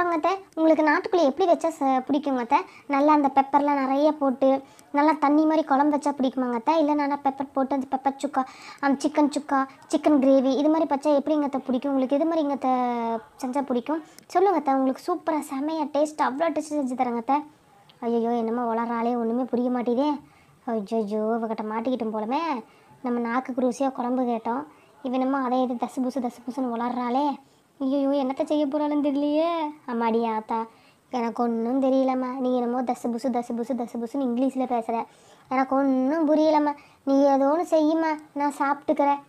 அப்புறம் அப்புறங்கத்த உங்களுக்கு நாட்டுக்குள்ளே எப்படி வச்சா ச பிடிக்குங்கத்த நல்லா அந்த பெப்பர்லாம் நிறைய போட்டு நல்லா தண்ணி மாதிரி குழம்பு வச்சா பிடிக்குமாங்கத்த இல்லை நல்லா பெப்பர் போட்டு அந்த pepper chukka chicken chukka chicken gravy இது மாதிரி பச்சா எப்படிங்கத்த பிடிக்கும் உங்களுக்கு இது மாதிரி இங்கத்த செஞ்சால் பிடிக்கும் சொல்லுங்கத்த உங்களுக்கு சூப்பராக செமையாக டேஸ்ட் அவ்வளோ டேஸ்ட் செஞ்சு தரங்கத்த ஐயோ என்னமோ வளராலே ஒன்றுமே புரிய மாட்டேதே ஐயோ இவகிட்ட மாட்டிக்கிட்டோம் போலமே நம்ம நாக்கு குரூசியாக குழம்பு கேட்டோம் இவனமோ அதே இது தசு புசு தசு புசுன்னு வளர்றாளே ஐயோ என்னத்தை செய்ய போறாலும் தெரியலையே அம்மாடி ஆத்தா எனக்கு ஒன்றும் தெரியலம்மா நீ என்னமோ தசு புசு தசு புசு தசு புசுன்னு இங்கிலீஷில் பேசுகிற எனக்கு ஒன்றும் புரியலம்மா நீ ஏதோ ஒன்று செய்யுமா நான் சாப்பிட்டுக்கிறேன்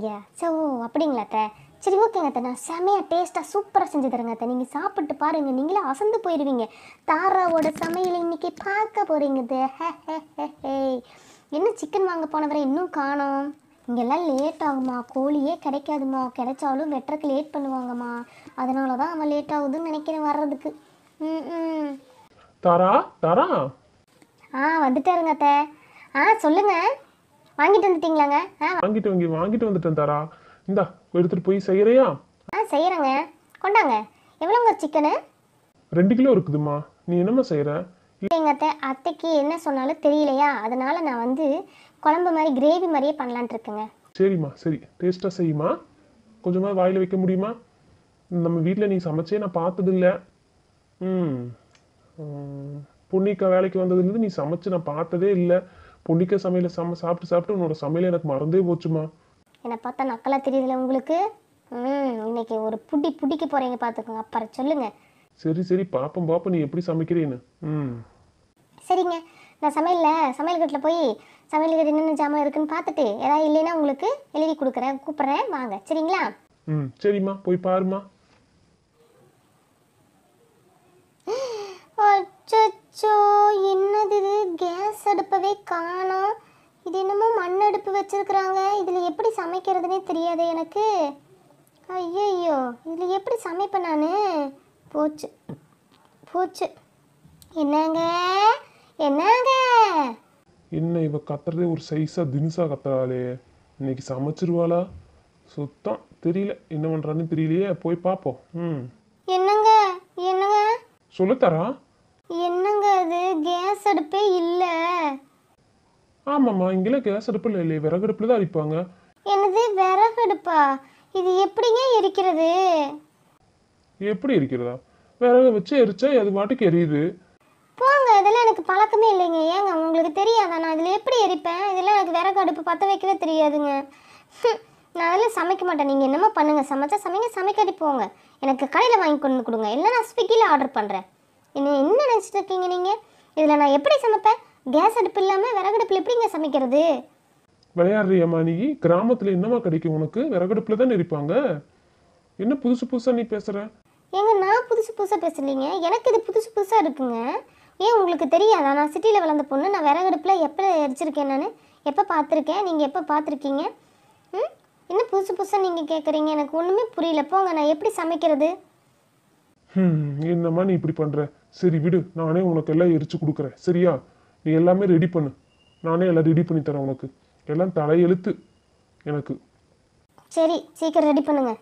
ஐயா சோ அப்படிங்களாத்த சரி ஓகேங்க அத்தை நான் செமையாக டேஸ்ட்டாக சூப்பராக செஞ்சு தரேங்க அத்தை நீங்கள் சாப்பிட்டு பாருங்கள் நீங்களே அசந்து போயிடுவீங்க தாராவோட சமையலை இன்றைக்கி பார்க்க போகிறீங்க என்ன சிக்கன் வாங்க போனவரை இன்னும் காணோம் இங்கெல்லாம் லேட் ஆகுமா கோழியே கிடைக்காதுமா கிடைச்சாலும் வெட்டுறக்கு லேட் பண்ணுவாங்கம்மா அதனால தான் அவன் லேட் ஆகுதுன்னு நினைக்கிறேன் வர்றதுக்கு ம் தாரா தாரா ஆ வந்துட்டாருங்க அத்தை ஆ சொல்லுங்க வாங்கிட்டு வந்துட்டீங்களாங்க ஆ வாங்கிட்டு வாங்கி வாங்கிட்டு வந்துட்டேன் தாரா இந்தா எடுத்துட்டு போய் செய்யறியா ஆ செய்யறேங்க கொண்டாங்க எவ்வளவுங்க சிக்கனு ரெண்டு கிலோ இருக்குதுமா நீ என்னமா செய்யற இல்லைங்க அத்தை அத்தைக்கு என்ன சொன்னாலும் தெரியலையா அதனால நான் வந்து குழம்பு மாதிரி கிரேவி மாதிரியே பண்ணலான்ட்டு இருக்கேங்க சரிம்மா சரி டேஸ்ட்டாக செய்யுமா கொஞ்சமாக வாயில் வைக்க முடியுமா நம்ம வீட்டில் நீ சமைச்சே நான் பார்த்தது இல்லை ம் பொன்னிக்கா வேலைக்கு வந்ததுலேருந்து நீ சமைச்சு நான் பார்த்ததே இல்லை பொன்னிக்கா சமையல சம சாப்பிட்டு சாப்பிட்டு உன்னோட சமையல் எனக்கு மறந்தே போச்சுமா என்னை பார்த்தா நக்கலா தெரியுதுல உங்களுக்கு ம் இன்னைக்கு ஒரு புடி புடிக்க போகிறீங்க பார்த்துக்கோங்க அப்புறம் சொல்லுங்கள் சரி சரி பாப்பம் பாப்பம் நீ எப்படி சமைக்கிறீன்னு ம் சரிங்க நான் சமையலில் சமையல் கட்டில் போய் சமையல்கட்டு என்னென்ன ஜாமான் இருக்குன்னு பார்த்துட்டு ஏதாவது இல்லைன்னா உங்களுக்கு எழுதி கொடுக்குறேன் கூப்பிட்றேன் வாங்க சரிங்களா ம் சரிம்மா போய் பாருமா அச்சோ என்னது இது கேஸ் அடுப்பவே காணோம் இது என்னமோ மண் அடுப்பு வச்சுருக்குறாங்க இதில் எப்படி சமைக்கிறதுனே தெரியாது எனக்கு ஐயையோ இதில் எப்படி சமைப்பேன் நான் போச்சு போச்சு என்னங்க இவ கத்துறதே ஒரு சைஸாக தினுசாக கத்துறாளே இன்னைக்கு சமைச்சிருவாளா சுத்தம் தெரியல என்ன பண்ணுறான்னு தெரியலையே போய் பார்ப்போம் ம் என்னங்க என்னங்க சொல்லுத்தரா என்னங்க அது கேஸ் அடுப்பே இல்லை ஆமாம்மா இங்கெல்லாம் கேஸ் அடுப்பில் இல்லையே விறகு அடுப்பில் தான் அடிப்பாங்க என்னது விறகு அடுப்பா இது எப்படிங்க எரிக்கிறது எப்படி இருக்கிறதா விறகு வச்சு எரிச்சா அது பாட்டுக்கு எரியுது அதெல்லாம் எனக்கு பழக்கமே இல்லைங்க ஏங்க உங்களுக்கு தெரியாதா நான் அதில் எப்படி எரிப்பேன் இதெல்லாம் எனக்கு விறகு அடுப்பு பற்ற வைக்கவே தெரியாதுங்க நான் அதெல்லாம் சமைக்க மாட்டேன் நீங்கள் என்னமோ பண்ணுங்கள் சமைச்சா சமைங்க சமைக்க போங்க எனக்கு கடையில் வாங்கி கொண்டு கொடுங்க இல்லை நான் ஸ்விக்கியில் ஆர்டர் பண்ணுறேன் என்ன என்ன நினச்சிட்டு இருக்கீங்க நீங்கள் இதில் நான் எப்படி சமைப்பேன் கேஸ் அடுப்பு இல்லாமல் விறகடுப்பில் எப்படிங்க சமைக்கிறது விளையாடுறியம்மா நீ கிராமத்தில் என்னமா கிடைக்கும் உனக்கு விறகடுப்பில் தான் இருப்பாங்க என்ன புதுசு புதுசாக நீ பேசுகிற ஏங்க நான் புதுசு புதுசாக பேசலைங்க எனக்கு இது புதுசு புதுசாக இருக்குங்க ஏன் உங்களுக்கு தெரியாதா நான் சிட்டியில் வளர்ந்த பொண்ணு நான் விறகடுப்பில் எப்போ எரிச்சிருக்கேன் நான் எப்போ பார்த்துருக்கேன் நீங்கள் எப்போ பார்த்துருக்கீங்க ம் இன்னும் புதுசு புதுசாக நீங்கள் கேட்குறீங்க எனக்கு ஒன்றுமே புரியல போங்க நான் எப்படி சமைக்கிறது என்னம்மா நீ இப்படி பண்ணுற சரி விடு நானே உனக்கு எல்லாம் எரிச்சு கொடுக்குறேன் சரியா நீ எல்லாமே ரெடி பண்ணு நானே எல்லாம் ரெடி பண்ணி தரேன் உனக்கு எல்லாம் தலையெழுத்து எனக்கு சரி சீக்கிரம் ரெடி பண்ணுங்கள்